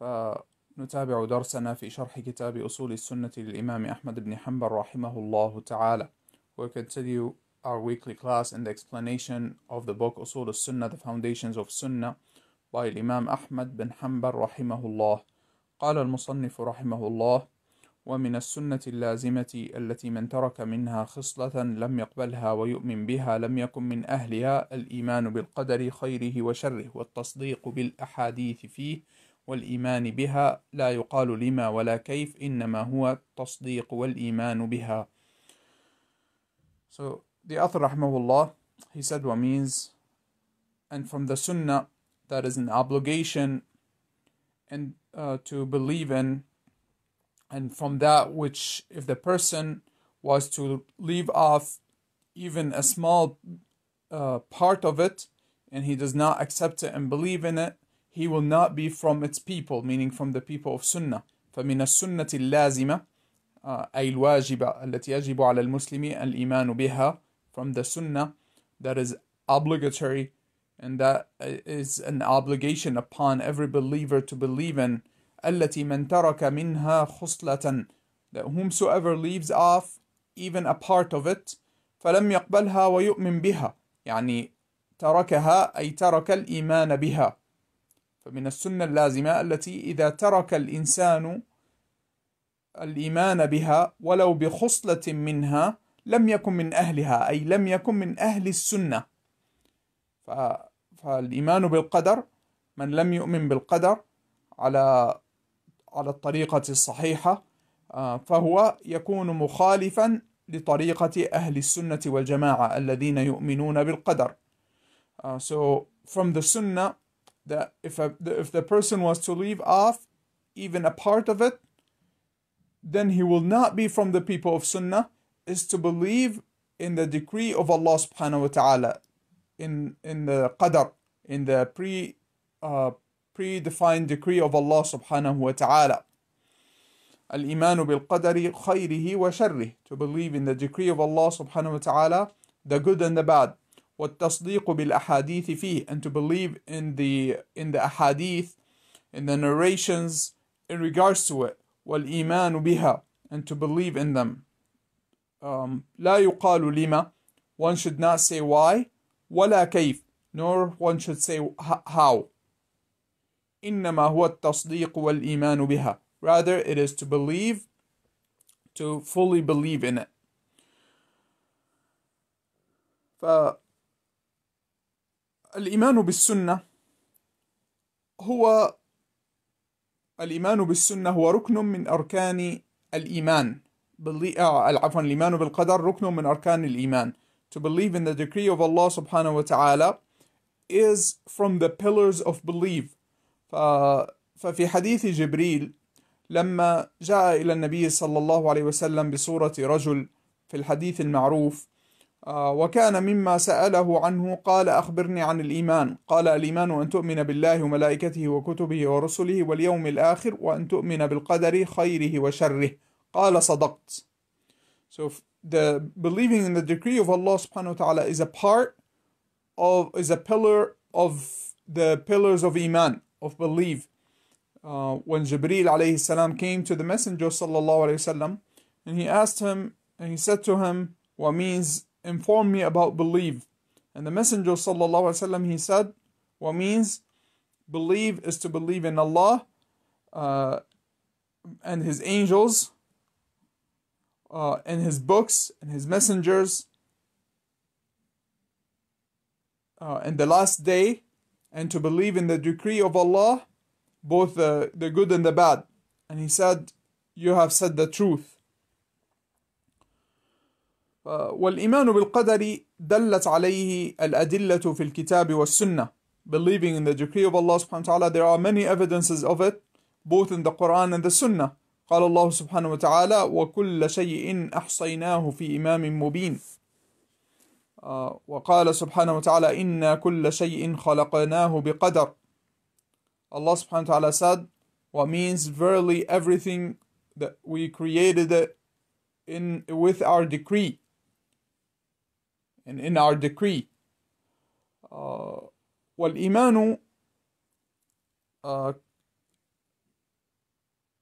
فنتابع درسنا في شرح كتاب أصول السنة للإمام أحمد بن حنبل رحمه الله تعالى. We continue our weekly class in the explanation of the book أصول السنة The Foundations of Sunnah by الإمام أحمد بن حنبل رحمه الله. قال المصنف رحمه الله: ومن السنة اللازمة التي من ترك منها خصلة لم يقبلها ويؤمن بها لم يكن من أهلها الإيمان بالقدر خيره وشره والتصديق بالأحاديث فيه والإيمان بها لا يقال لما ولا كيف إنما هو التصديق والإيمان بها So the author rahmahullah he said what means and from the sunnah that is an obligation and uh, to believe in and from that which if the person was to leave off even a small uh, part of it and he does not accept it and believe in it he will not be from its people, meaning from the people of Sunnah. فمن السنة اللازمة أي الواجبة التي يجب على المسلم الإيمان بها from the Sunnah that is obligatory and that is an obligation upon every believer to believe in التي من ترك منها خصلة that whomsoever leaves off even a part of it فلم يقبلها ويؤمن بها يعني تركها أي ترك الإيمان بها فمن السنة اللازمة التي إذا ترك الإنسان الإيمان بها ولو بخصلة منها لم يكن من أهلها أي لم يكن من أهل السنة فالإيمان بالقدر من لم يؤمن بالقدر على على الطريقة الصحيحة آه، فهو يكون مخالفا لطريقة أهل السنة والجماعة الذين يؤمنون بالقدر. آه، so from the Sunnah that if a, if the person was to leave off even a part of it, then he will not be from the people of Sunnah, is to believe in the decree of Allah subhanahu wa ta'ala, in, in the qadr, in the pre, uh, predefined decree of Allah subhanahu wa ta'ala. الإيمان بالقدر wa وشره to believe in the decree of Allah subhanahu wa ta'ala the good and the bad والتصديق بالأحاديث فيه and to believe in the in the ahadith in the narrations in regards to it والإيمان بها and to believe in them um, لا يقال لما one should not say why ولا كيف nor one should say how إنما هو التصديق والإيمان بها rather it is to believe to fully believe in it ف الإيمان بالسنة هو الإيمان بالسنة هو ركن من أركان الإيمان آه، عفوا الإيمان بالقدر ركن من أركان الإيمان To believe in the decree of Allah subhanahu wa ta'ala is from the pillars of belief ف... ففي حديث جبريل لما جاء إلى النبي صلى الله عليه وسلم بصورة رجل في الحديث المعروف وكان مما سأله عنه قال أخبرني عن الإيمان قال الإيمان أن تؤمن بالله وملائكته وكتبه ورسله واليوم الآخر وأن تؤمن بالقدر خيره وشره قال صدقت So the believing in the decree of Allah subhanahu wa ta'ala is a part of is a pillar of the pillars of iman of belief uh, when Jibreel alayhi salam came to the messenger sallallahu alayhi wa sallam and he asked him and he said to him what means inform me about believe. And the Messenger وسلم, he said, what means believe is to believe in Allah uh, and His angels uh, and His books and His messengers uh, and the last day and to believe in the decree of Allah, both the, the good and the bad. And he said, You have said the truth. والإيمان بالقدر دلت عليه الأدلة في الكتاب والسنة believing in the decree of Allah subhanahu wa ta'ala there are many evidences of it both in the Quran and the Sunnah قال الله سبحانه وتعالى وكل شيء أحصيناه في إمام مبين وقال سبحانه وتعالى إن كل شيء خلقناه بقدر الله سبحانه وتعالى said what means verily everything that we created in with our decree and in our decree. والإيمان uh,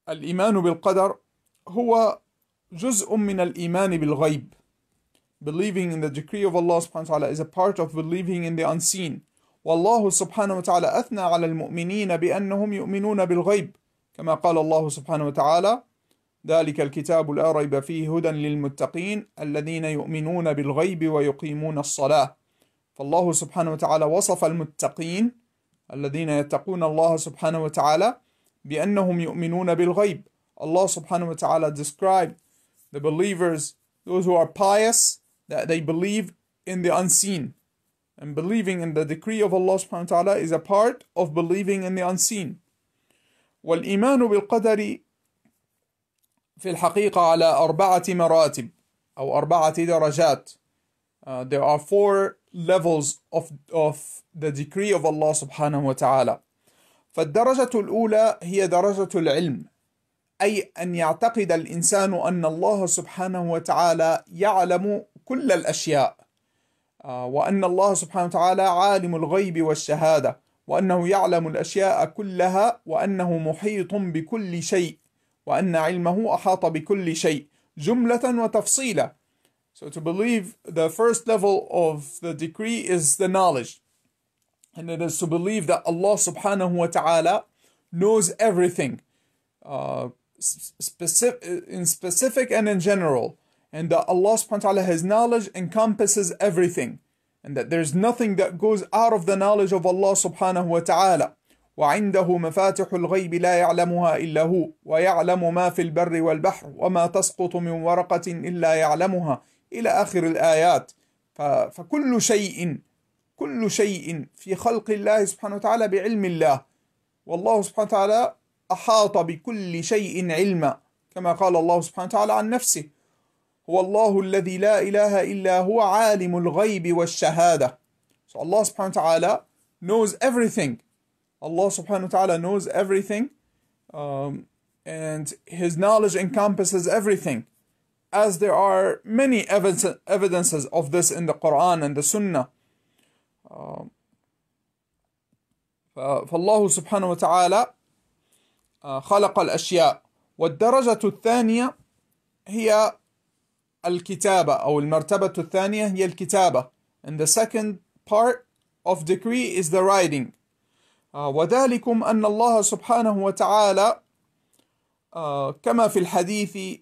الإيمان بالقدر هو جزء من الإيمان بالغيب. Believing in the decree of Allah subhanahu wa ta'ala is a part of believing in the unseen. والله سبحانه وتعالى أثنى على المؤمنين بأنهم يؤمنون بالغيب كما قال الله سبحانه وتعالى ذلك الكتاب لا ريب فيه هدى للمتقين الذين يؤمنون بالغيب ويقيمون الصلاة فالله سبحانه وتعالى وصف المتقين الذين يتقون الله سبحانه وتعالى بأنهم يؤمنون بالغيب الله سبحانه وتعالى describe the believers, those who are pious, that they believe in the unseen. And believing in the decree of Allah subhanahu wa ta'ala is a part of believing in the unseen. والإيمان بالقدر في الحقيقة على أربعة مراتب أو أربعة درجات uh, there are four levels of, of the decree of Allah سبحانه وتعالى فالدرجة الأولى هي درجة العلم أي أن يعتقد الإنسان أن الله سبحانه وتعالى يعلم كل الأشياء uh, وأن الله سبحانه وتعالى عالم الغيب والشهادة وأنه يعلم الأشياء كلها وأنه محيط بكل شيء وأن علمه أحاط بكل شيء جملة وتفصيلا So to believe the first level of the decree is the knowledge and it is to believe that Allah subhanahu wa ta'ala knows everything uh, specific, in specific and in general and that Allah subhanahu wa ta'ala his knowledge encompasses everything and that there's nothing that goes out of the knowledge of Allah subhanahu wa ta'ala وعنده مفاتح الغيب لا يعلمها إلا هو ويعلم ما في البر والبحر وما تسقط من ورقة إلا يعلمها إلى آخر الآيات فكل شيء كل شيء في خلق الله سبحانه وتعالى بعلم الله والله سبحانه وتعالى أحاط بكل شيء علما كما قال الله سبحانه وتعالى عن نفسه هو الله الذي لا إله إلا هو عالم الغيب والشهادة so الله سبحانه وتعالى knows everything Allah subhanahu wa ta'ala knows everything um, and his knowledge encompasses everything as there are many evidences of this in the Quran and the Sunnah. Um, فالله سبحانه وتعالى خلق الأشياء والدرجة الثانية هي الكتابة أو المرتبة الثانية هي الكتابة and the second part of decree is the writing آه، وذلكم أن الله سبحانه وتعالى آه، كما في الحديث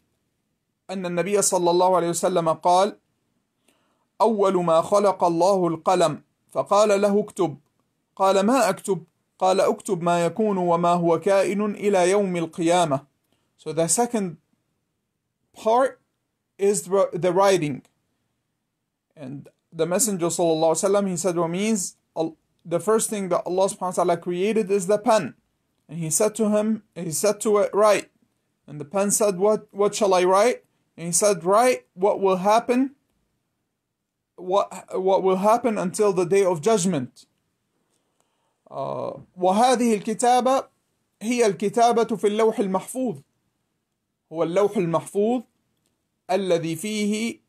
أن النبي صلى الله عليه وسلم قال أول ما خلق الله القلم فقال له اكتب قال ما أكتب قال اكتب ما يكون وما هو كائن إلى يوم القيامة So the second part is the writing. And the Messenger صلى الله عليه وسلم he said what means the first thing that Allah subhanahu wa ta'ala created is the pen. And he said to him, he said to it, write. And the pen said, what, what shall I write? And he said, write what will happen, what, what will happen until the day of judgment. Uh, وهذه الكتابة هي الكتابة في اللوح المحفوظ هو اللوح المحفوظ الذي فيه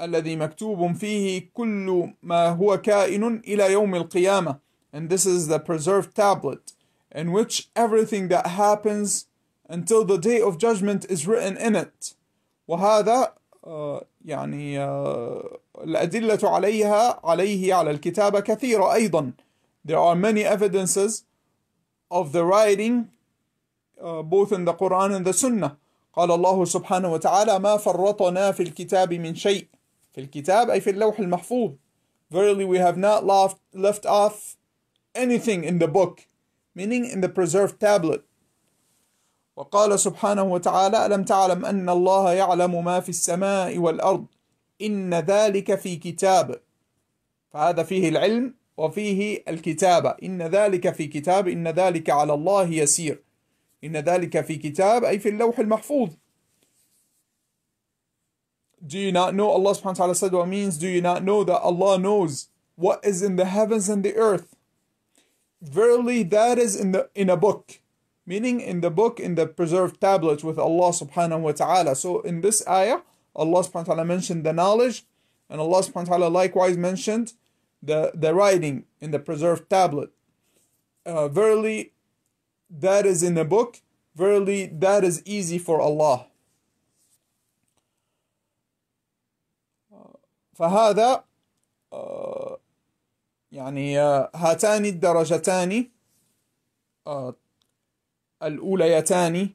الذي مكتوب فيه كل ما هو كائن إلى يوم القيامة and this is the preserved tablet in which everything that happens until the day of judgment is written in it وهذا يعني الأدلة عليها عليه على الكتابة كثيرة أيضا there are many evidences of the writing uh, both in the Quran and the Sunnah قال الله سبحانه وتعالى ما فرطنا في الكتاب من شيء في الكتاب أي في اللوح المحفوظ Verily we have not left, left off anything in the book meaning in the preserved tablet وقال سبحانه وتعالى ألم تعلم أن الله يعلم ما في السماء والأرض إن ذلك في كتاب فهذا فيه العلم وفيه الكتابة إن ذلك في كتاب إن ذلك على الله يسير إن ذلك في كتاب أي في اللوح المحفوظ Do you not know Allah subhanahu wa ta'ala said what means? Do you not know that Allah knows what is in the heavens and the earth? Verily that is in the in a book. Meaning in the book, in the preserved tablets with Allah subhanahu wa ta'ala. So in this ayah, Allah subhanahu wa ta'ala mentioned the knowledge, and Allah subhanahu wa ta'ala likewise mentioned the, the writing in the preserved tablet. Uh, verily, that is in the book. Verily, that is easy for Allah. فهذا آه، يعني آه، هاتان الدرجتان آه، الأوليتان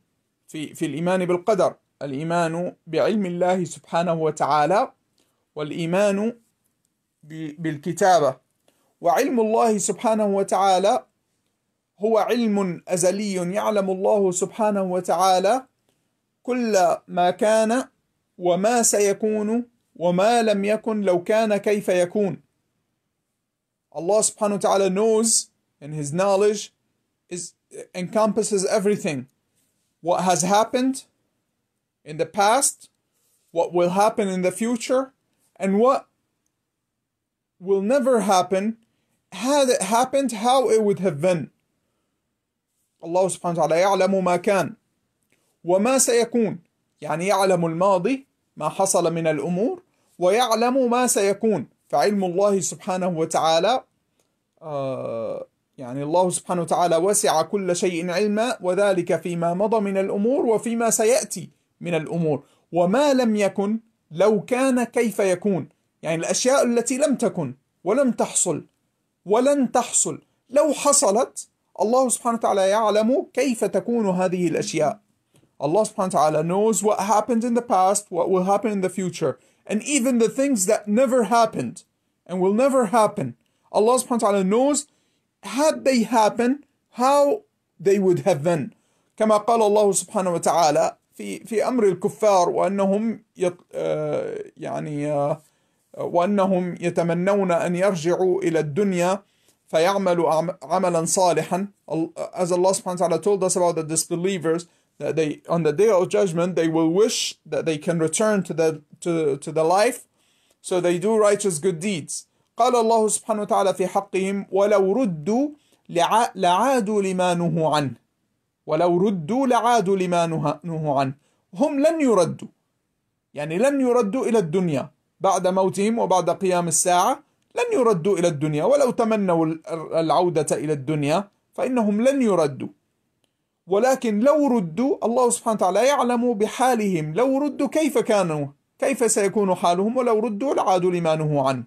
في في الإيمان بالقدر الإيمان بعلم الله سبحانه وتعالى والإيمان بالكتابة وعلم الله سبحانه وتعالى هو علم أزلي يعلم الله سبحانه وتعالى كل ما كان وما سيكون وَمَا لَمْ يَكُنْ لَوْ كَانَ كَيْفَ يَكُونَ Allah subhanahu wa ta'ala knows and His knowledge is, encompasses everything. What has happened in the past, what will happen in the future, and what will never happen had it happened how it would have been. الله سبحانه وتعالى يعلم ما كان وما سيكون يعني يعلم الماضي ما حصل من الأمور ويعلم ما سيكون فعلم الله سبحانه وتعالى آه، يعني الله سبحانه وتعالى وسع كل شيء علما وذلك فيما مضى من الأمور وفيما سيأتي من الأمور وما لم يكن لو كان كيف يكون يعني الأشياء التي لم تكن ولم تحصل ولن تحصل لو حصلت الله سبحانه وتعالى يعلم كيف تكون هذه الأشياء Allah subhanahu wa ta'ala knows what happened in the past, what will happen in the future, and even the things that never happened and will never happen. Allah subhanahu wa ta'ala knows had they happened, how they would have been. كما قال الله سبحانه وتعالى في في امر الكفار وانهم يط... يعني وانهم يتمنون ان يرجعوا الى الدنيا فيعملوا عملا صالحا as Allah سبحانه وتعالى told us about the disbelievers that they on the day of judgment they will wish that they can return to the to, to the life so they do righteous good deeds قال الله سبحانه وتعالى في حقهم ولو ردوا لعادوا لما نهوا عنه ولو ردوا لعادوا لما نهوا عنه هم لن يردوا يعني لن يردوا إلى الدنيا بعد موتهم وبعد قيام الساعة لن يردوا إلى الدنيا ولو تمنوا العودة إلى الدنيا فإنهم لن يردوا ولكن لو ردوا الله سبحانه وتعالى يعلم بحالهم لو ردوا كيف كانوا كيف سيكون حالهم ولو ردوا لعادوا لما نهوا عنه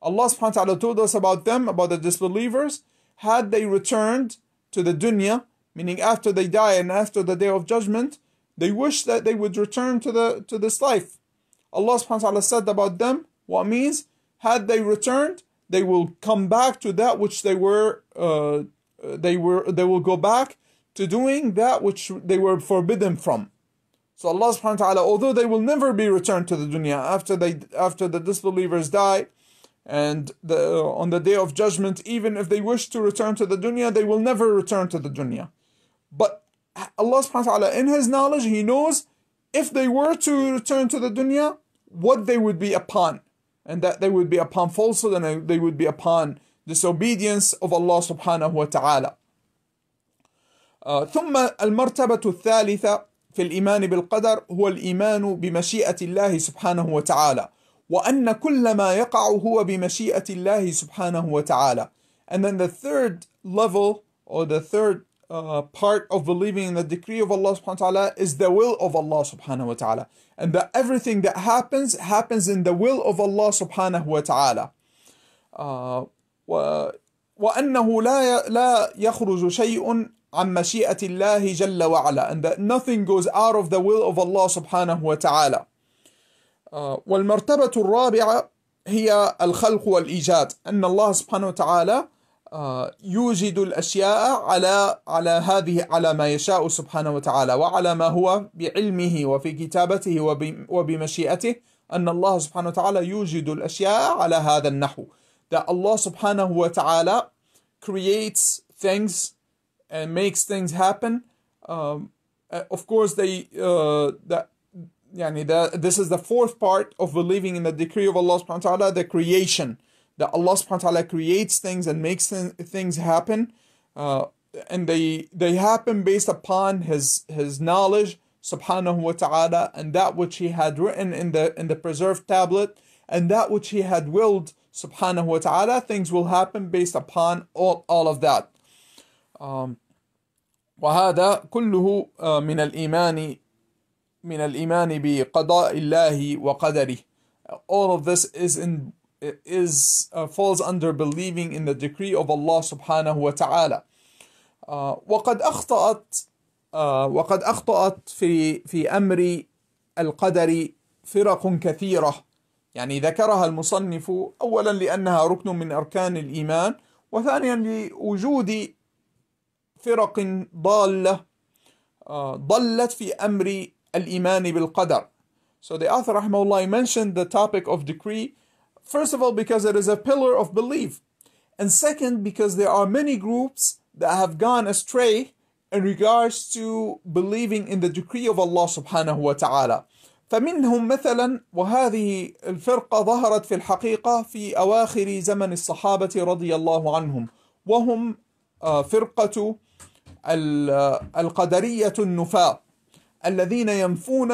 Allah subhanahu wa ta'ala told us about them, about the disbelievers, had they returned to the dunya, meaning after they die and after the day of judgment, they wish that they would return to the to this life. Allah subhanahu wa ta'ala said about them, what means, had they returned, they will come back to that which they were uh, they were they will go back to doing that which they were forbidden from. So Allah subhanahu wa ta'ala, although they will never be returned to the dunya after they after the disbelievers die and the, uh, on the day of judgment, even if they wish to return to the dunya, they will never return to the dunya. But Allah subhanahu wa ta'ala, in his knowledge, he knows if they were to return to the dunya, what they would be upon. And that they would be upon falsehood and they would be upon disobedience of Allah subhanahu wa ta'ala. ثم المرتبة الثالثة في الإيمان بالقدر هو الإيمان بمشيئة الله سبحانه وتعالى وأن كل ما يقع هو بمشيئة الله سبحانه وتعالى And then the third level or the third uh, part of believing in the decree of Allah subhanahu wa ta'ala is the will of Allah subhanahu wa ta'ala. And that everything that happens happens in the will of Allah subhanahu wa ta'ala. Uh, وأنه لا لا يخرج شيء عن مشيئة الله جل وعلا and that nothing goes out of the will of Allah سبحانه وتعالى uh, والمرتبة الرابعة هي الخلق والإيجاد أن الله سبحانه وتعالى آه، يوجد الأشياء على على هذه على ما يشاء سبحانه وتعالى وعلى ما هو بعلمه وفي كتابته وبمشيئته أن الله سبحانه وتعالى يوجد الأشياء على هذا النحو that Allah سبحانه وتعالى creates things and makes things happen. Um, uh, of course, they uh, that yani the, this is the fourth part of believing in the decree of Allah subhanahu wa ta'ala, the creation. That Allah subhanahu wa ta'ala creates things and makes things happen. Uh, and they they happen based upon his his knowledge subhanahu wa ta'ala and that which he had written in the in the preserved tablet and that which he had willed subhanahu wa ta'ala things will happen based upon all, all of that وهذا كله من الإيمان من الإيمان بقضاء الله وقدره all of this is in is uh, falls under believing in the decree of Allah subhanahu wa ta'ala uh, وقد أخطأت uh, وقد أخطأت في في أمر القدر فرق كثيرة يعني ذكرها المصنف أولا لأنها ركن من أركان الإيمان وثانيا لوجود فرق ضالة ضلت في أمر الإيمان بالقدر So the author rahmahullah mentioned the topic of decree first of all because it is a pillar of belief and second because there are many groups that have gone astray in regards to believing in the decree of Allah subhanahu wa ta'ala فمنهم مثلا وهذه الفرقة ظهرت في الحقيقة في أواخر زمن الصحابة رضي الله عنهم وهم فرقة القدرية النفاة الذين ينفون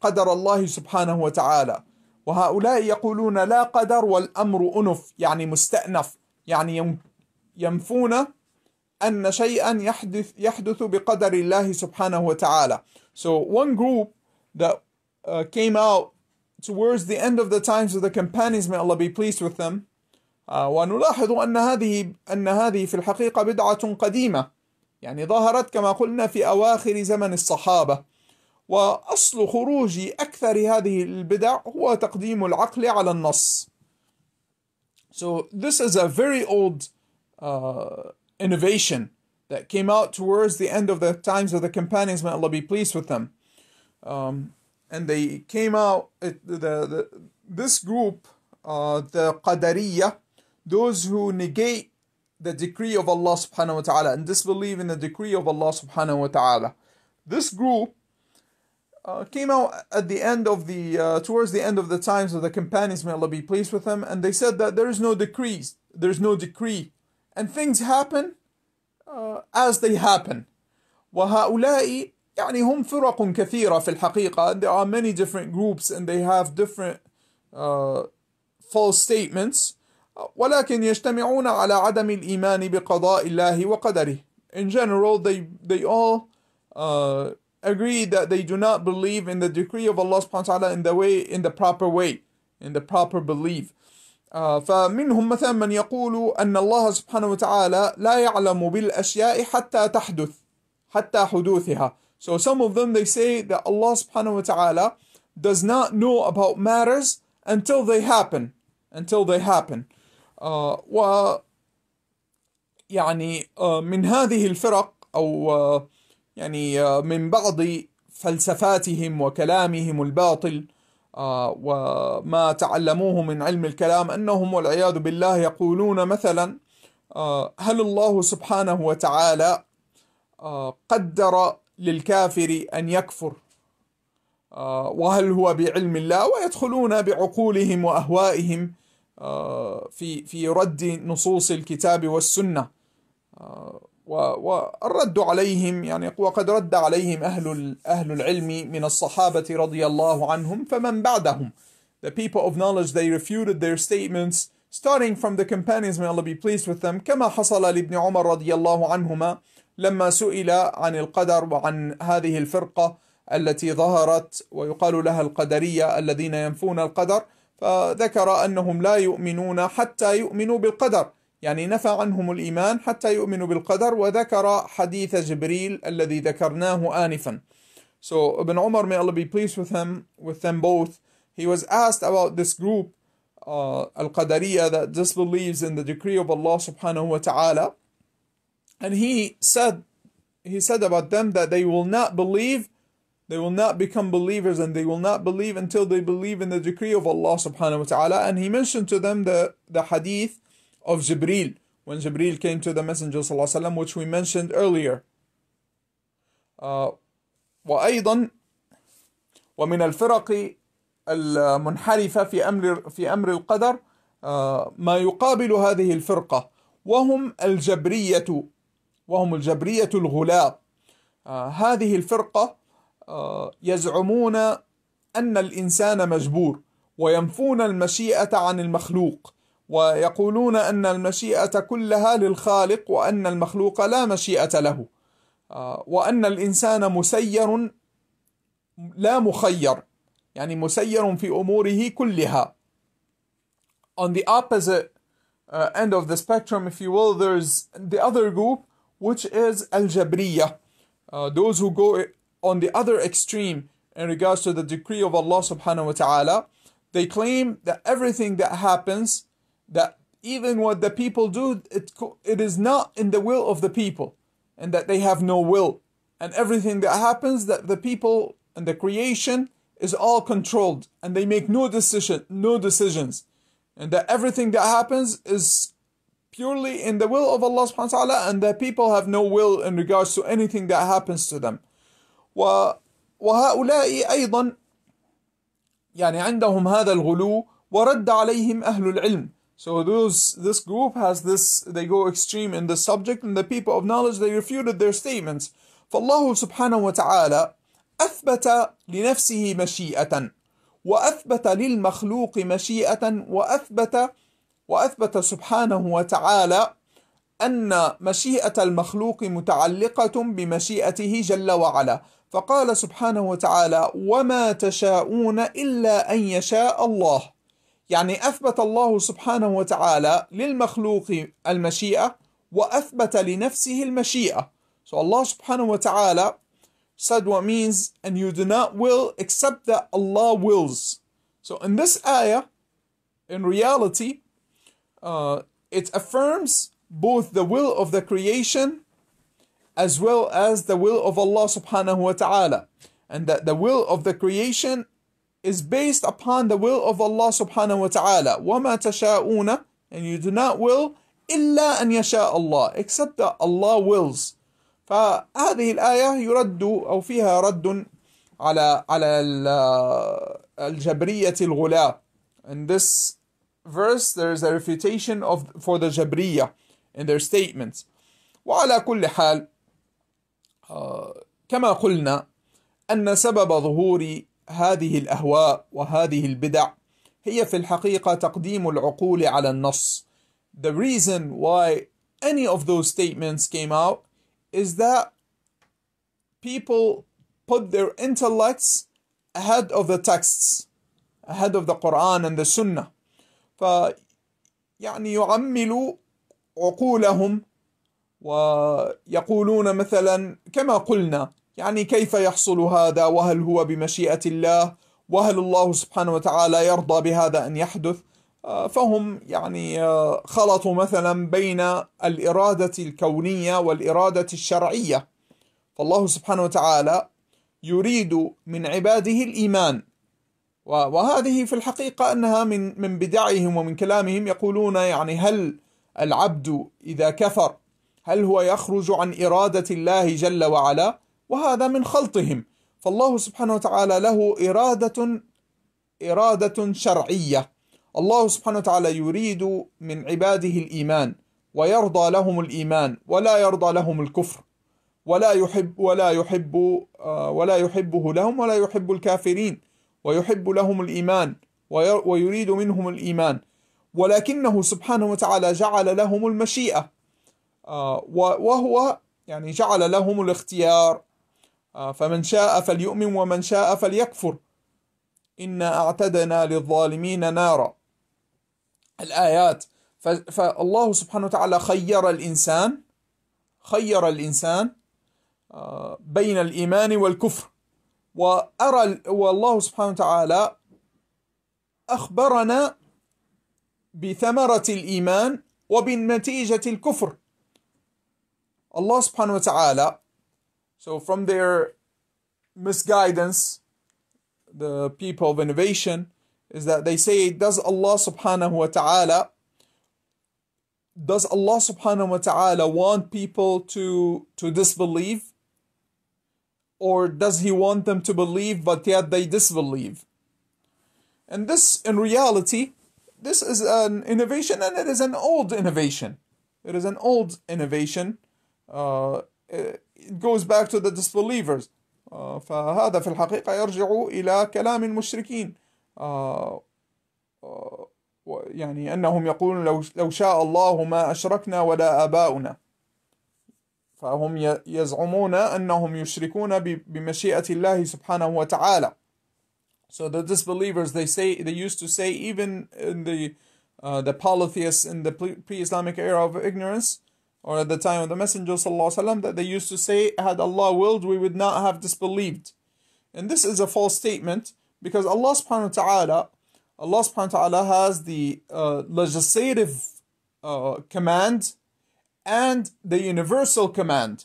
قدر الله سبحانه وتعالى وهؤلاء يقولون لا قدر والأمر أنف يعني مستأنف يعني ينفون أن شيئا يحدث, يحدث بقدر الله سبحانه وتعالى So one group that uh, came out towards the end of the times of the companions may Allah be pleased with them uh, ونلاحظ أن هذه أن هذه في الحقيقة بدعة قديمة يعني ظهرت كما قلنا في أواخر زمن الصحابة وأصل خروج أكثر هذه البدع هو تقديم العقل على النص So this is a very old uh, innovation that came out towards the end of the times of the companions, may Allah be pleased with them. Um, and they came out, it, the, the, this group, uh, the Qadariya, those who negate the decree of Allah subhanahu wa ta'ala and disbelieve in the decree of Allah subhanahu wa ta'ala. This group uh, came out at the end of the, uh, towards the end of the times of the companions, may Allah be pleased with them, and they said that there is no decrees, there's no decree, and things happen uh, as they happen. يعني هم فرق كثيرة في الحقيقة and there are many different groups and they have different uh, false statements ولكن يجتمعون على عدم الإيمان بقضاء الله وقدره. In general, they, they all uh, agree that they do not believe in the decree of Allah subhanahu wa ta'ala in the way, in the proper way, in the proper belief. Uh, فمنهم مثلا من يقول أن الله سبحانه وتعالى لا يعلم بالأشياء حتى تحدث حتى حدوثها. So some of them they say that Allah subhanahu wa ta'ala does not know about matters until they happen. Until they happen. آه، و يعني آه، من هذه الفرق أو آه، يعني من بعض فلسفاتهم وكلامهم الباطل وما تعلموه من علم الكلام أنهم والعياذ بالله يقولون مثلا هل الله سبحانه وتعالى قدر للكافر أن يكفر وهل هو بعلم الله ويدخلون بعقولهم وأهوائهم آه، في في رد نصوص الكتاب والسنة آه، والرد عليهم يعني وقد رد عليهم أهل أهل العلم من الصحابة رضي الله عنهم فمن بعدهم the people of knowledge they refuted their statements starting from the companions may Allah be pleased with them كما حصل لابن عمر رضي الله عنهما لما سئل عن القدر وعن هذه الفرقة التي ظهرت ويقال لها القدرية الذين ينفون القدر فذكر أنهم لا يؤمنون حتى يؤمنوا بالقدر يعني نفى عنهم الإيمان حتى يؤمنوا بالقدر وذكر حديث جبريل الذي ذكرناه آنفا So Ibn Umar may Allah be pleased with him with them both he was asked about this group uh, al Qadariya, that disbelieves in the decree of Allah subhanahu wa ta'ala and he said he said about them that they will not believe They will not become believers and they will not believe until they believe in the decree of Allah subhanahu wa ta'ala. And he mentioned to them the, the hadith of Jibreel when Jibreel came to the Messenger sallallahu alayhi wa sallam, which we mentioned earlier. وأيضا ومن الفرق المنحرفة في أمر في أمر القدر ما يقابل هذه الفرقة وهم الجبرية وهم الجبرية الغلاة هذه الفرقة آه، يزعمون أن الإنسان مجبور وينفون المشيئة عن المخلوق ويقولون أن المشيئة كلها للخالق وأن المخلوق لا مشيئة له آه، وأن الإنسان مسير لا مخير يعني مسير في أموره كلها on the opposite uh, end of the spectrum if you will there's the other group which is الجبرية uh, those who go on the other extreme in regards to the decree of Allah subhanahu wa ta'ala, they claim that everything that happens, that even what the people do, it, it is not in the will of the people, and that they have no will. And everything that happens, that the people and the creation is all controlled, and they make no decision, no decisions, and that everything that happens is purely in the will of Allah subhanahu wa ta'ala, and that people have no will in regards to anything that happens to them. وهؤلاء أيضا يعني عندهم هذا الغلو ورد عليهم أهل العلم So those, this group has this, they go extreme in this subject and the people of knowledge, they refuted their statements. فالله سبحانه وتعالى أثبت لنفسه مشيئة وأثبت للمخلوق مشيئة وأثبت وأثبت سبحانه وتعالى أن مشيئة المخلوق متعلقة بمشيئته جل وعلا فقال سبحانه وتعالى وما تشاءون إلا أن يشاء الله يعني أثبت الله سبحانه وتعالى للمخلوق المشيئة وأثبت لنفسه المشيئة so Allah سبحانه وتعالى said what means and you do not will except that Allah wills so in this ayah in reality uh, it affirms both the will of the creation as well as the will of Allah subhanahu wa ta'ala. And that the will of the creation is based upon the will of Allah subhanahu wa ta'ala. وَمَا تَشَاءُونَ And you do not will إِلَّا أَن يَشَاءَ اللَّهُ Except that Allah wills. فهذه الآية يرد أو فيها رد على على الجبرية الغلاة. In this verse there is a refutation of for the Jabriya in their statements. وعلى كل حال كما قلنا أن سبب ظهور هذه الأهواء وهذه البدع هي في الحقيقة تقديم العقول على النص. The reason why any of those statements came out is that people put their intellects ahead of the texts, ahead of the Quran and the Sunnah. ف يعني يعملوا عقولهم ويقولون مثلا كما قلنا يعني كيف يحصل هذا وهل هو بمشيئة الله وهل الله سبحانه وتعالى يرضى بهذا أن يحدث آه، فهم يعني آه، خلطوا مثلا بين الإرادة الكونية والإرادة الشرعية فالله سبحانه وتعالى يريد من عباده الإيمان وهذه في الحقيقة أنها من من بدعهم ومن كلامهم يقولون يعني هل العبد إذا كفر هل هو يخرج عن إرادة الله جل وعلا وهذا من خلطهم فالله سبحانه وتعالى له إرادة إرادة شرعية الله سبحانه وتعالى يريد من عباده الإيمان ويرضى لهم الإيمان ولا يرضى لهم الكفر ولا يحب ولا يحب آه، ولا يحبه لهم ولا يحب الكافرين ويحب لهم الإيمان ويريد منهم الإيمان ولكنه سبحانه وتعالى جعل لهم المشيئة آه، وهو يعني جعل لهم الاختيار آه، فمن شاء فليؤمن ومن شاء فليكفر إنا أعتدنا للظالمين نارا الآيات فالله سبحانه وتعالى خير الإنسان خير الإنسان آه، بين الإيمان والكفر وأرى والله سبحانه وتعالى أخبرنا بثمرة الإيمان وبنتيجة الكفر Allah subhanahu wa ta'ala, so from their misguidance, the people of innovation, is that they say, does Allah subhanahu wa ta'ala does Allah subhanahu wa ta'ala want people to to disbelieve? Or does he want them to believe but yet they disbelieve? And this in reality, this is an innovation and it is an old innovation. It is an old innovation it goes back to the disbelievers فهذا في الحقيقة يرجع إلى كلام المشركين يعني أنهم يقولون لو, لو شاء الله ما أشركنا ولا آباؤنا فهم يزعمون أنهم يشركون بمشيئة الله سبحانه وتعالى So the disbelievers they say they used to say even in the uh, the polytheists in the pre-Islamic era of ignorance or at the time of the Messenger وسلم, that they used to say, had Allah willed, we would not have disbelieved. And this is a false statement because Allah subhanahu wa ta'ala, Allah subhanahu wa ta'ala has the uh, legislative uh, command and the universal command.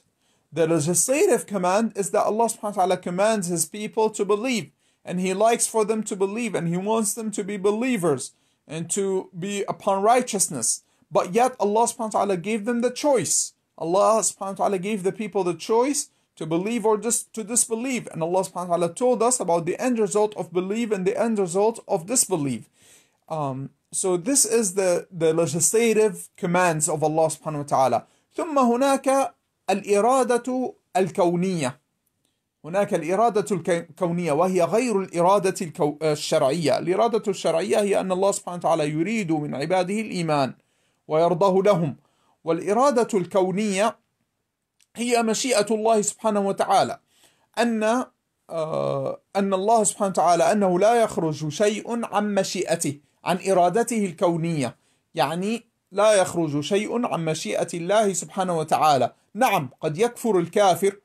The legislative command is that Allah subhanahu wa ta'ala commands his people to believe and he likes for them to believe and he wants them to be believers and to be upon righteousness. But yet Allah subhanahu wa ta'ala gave them the choice. Allah subhanahu wa ta'ala gave the people the choice to believe or just to disbelieve. And Allah subhanahu wa ta'ala told us about the end result of belief and the end result of disbelief. Um, so this is the, the legislative commands of Allah subhanahu wa ta'ala. ثم هناك الإرادة الكونية هناك الإرادة الكونية وهي غير الإرادة الشرعية الإرادة الشرعية هي أن الله سبحانه وتعالى يريد من عباده الإيمان ويرضاه لهم والإرادة الكونية هي مشيئة الله سبحانه وتعالى أن آه، أن الله سبحانه وتعالى أنه لا يخرج شيء عن مشيئته عن إرادته الكونية يعني لا يخرج شيء عن مشيئة الله سبحانه وتعالى نعم قد يكفر الكافر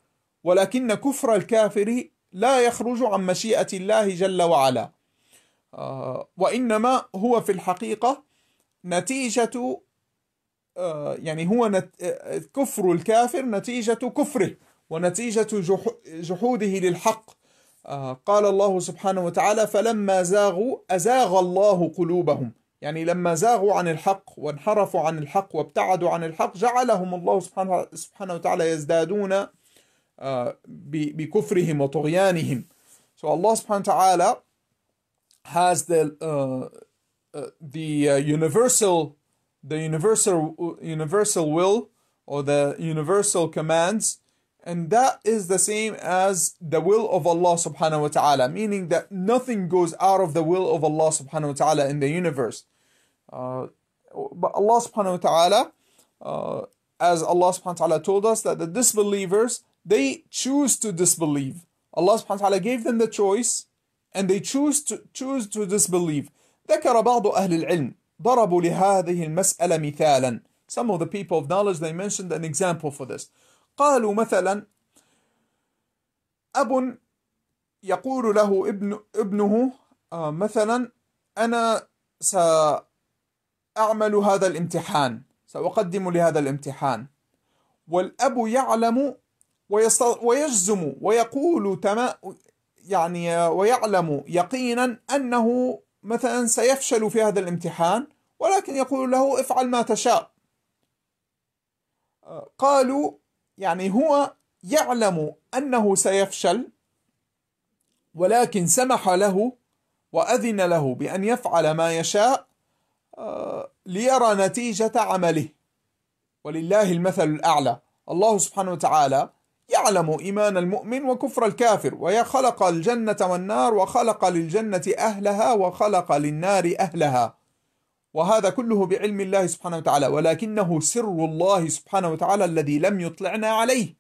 ولكن كفر الكافر لا يخرج عن مشيئة الله جل وعلا آه، وإنما هو في الحقيقة نتيجة آه، يعني هو نت... آه، آه، كفر الكافر نتيجة كفره ونتيجة جح... جحوده للحق قال الله سبحانه وتعالى فلما زاغوا أزاغ الله قلوبهم يعني لما زاغوا عن الحق وانحرفوا عن الحق وابتعدوا عن الحق جعلهم الله سبحانه وتعالى يزدادون بكفرهم وطغيانهم So Allah سبحانه وتعالى has the, uh, the universal the universal universal will or the universal commands and that is the same as the will of Allah subhanahu wa ta'ala meaning that nothing goes out of the will of Allah subhanahu wa ta'ala in the universe uh, but Allah subhanahu wa ta'ala uh, as Allah subhanahu wa ta'ala told us that the disbelievers they choose to disbelieve Allah subhanahu wa ta'ala gave them the choice and they choose to choose to disbelieve ذكر بعض أهل العلم ضربوا لهذه المسألة مثالا some of the people of knowledge they mentioned an example for this قالوا مثلا أب يقول له ابن ابنه آه، مثلا أنا سأعمل هذا الامتحان سأقدم لهذا الامتحان والأب يعلم ويجزم ويقول تما يعني ويعلم يقينا أنه مثلا سيفشل في هذا الامتحان ولكن يقول له افعل ما تشاء آه، قالوا يعني هو يعلم أنه سيفشل ولكن سمح له وأذن له بأن يفعل ما يشاء آه، ليرى نتيجة عمله ولله المثل الأعلى الله سبحانه وتعالى يعلم إيمان المؤمن وكفر الكافر ويخلق الجنة والنار وخلق للجنة أهلها وخلق للنار أهلها وهذا كله بعلم الله سبحانه وتعالى ولكنه سر الله سبحانه وتعالى الذي لم يطلعنا عليه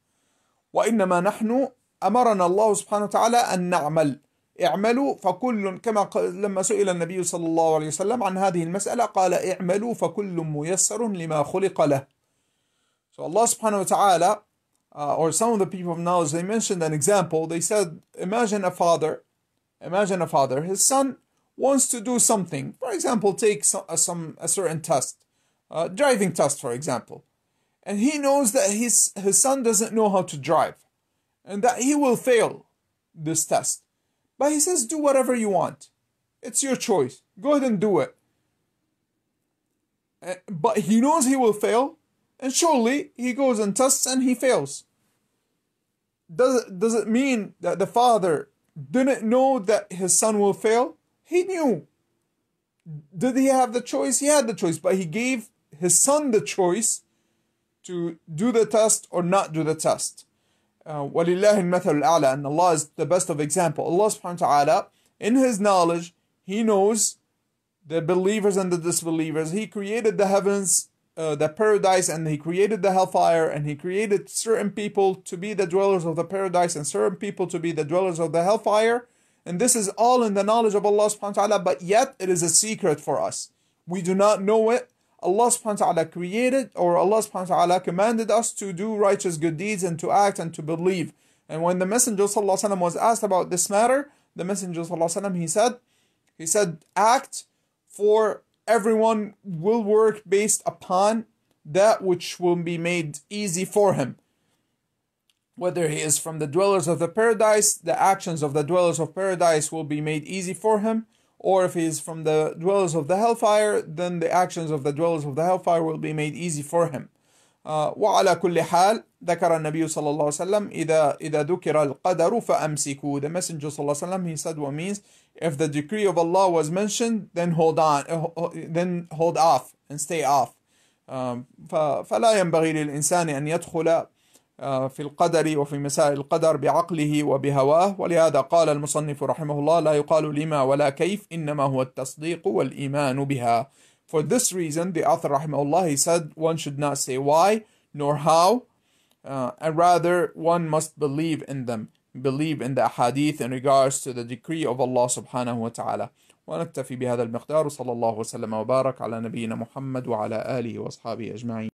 وإنما نحن أمرنا الله سبحانه وتعالى أن نعمل اعملوا فكل كما لما سئل النبي صلى الله عليه وسلم عن هذه المسألة قال اعملوا فكل ميسر لما خلق له So Allah subhanahu wa ta'ala uh, or some of the people of knowledge they mentioned an example they said imagine a father imagine a father his son wants to do something, for example, take some, a, uh, some, a certain test, uh, driving test, for example, and he knows that his, his son doesn't know how to drive and that he will fail this test. But he says, do whatever you want. It's your choice. Go ahead and do it. Uh, but he knows he will fail, and surely he goes and tests and he fails. Does it, does it mean that the father didn't know that his son will fail? He knew. Did he have the choice? He had the choice, but he gave his son the choice to do the test or not do the test. وَلِلَّهِ uh, And Allah is the best of example. Allah subhanahu wa ta'ala, in His knowledge, He knows the believers and the disbelievers. He created the heavens, uh, the paradise, and He created the hellfire, and He created certain people to be the dwellers of the paradise and certain people to be the dwellers of the hellfire. And this is all in the knowledge of Allah subhanahu wa ta'ala, but yet it is a secret for us. We do not know it. Allah subhanahu wa ta'ala created or Allah subhanahu wa ta'ala commanded us to do righteous good deeds and to act and to believe. And when the Messenger وسلم, was asked about this matter, the Messenger وسلم, he said, he said, act for everyone will work based upon that which will be made easy for him whether he is from the dwellers of the paradise, the actions of the dwellers of paradise will be made easy for him, or if he is from the dwellers of the hellfire, then the actions of the dwellers of the hellfire will be made easy for him. وعلى كل حال ذكر النبي صلى الله عليه وسلم إذا إذا ذكر القدر فأمسكوا the messenger صلى الله عليه وسلم he said what means if the decree of Allah was mentioned then hold on uh, then hold off and stay off um, فلا ينبغي للإنسان أن يدخل آه، في القدر وفي مسائل القدر بعقله وبهواه ولهذا قال المصنف رحمه الله لا يقال لما ولا كيف إنما هو التصديق والإيمان بها For this reason the author رحمه الله he said one should not say why nor how uh, and rather one must believe in them believe in the hadith in regards to the decree of Allah subhanahu wa ta'ala ونكتفي بهذا المقدار صلى الله وسلم وبارك على نبينا محمد وعلى آله وأصحابه أجمعين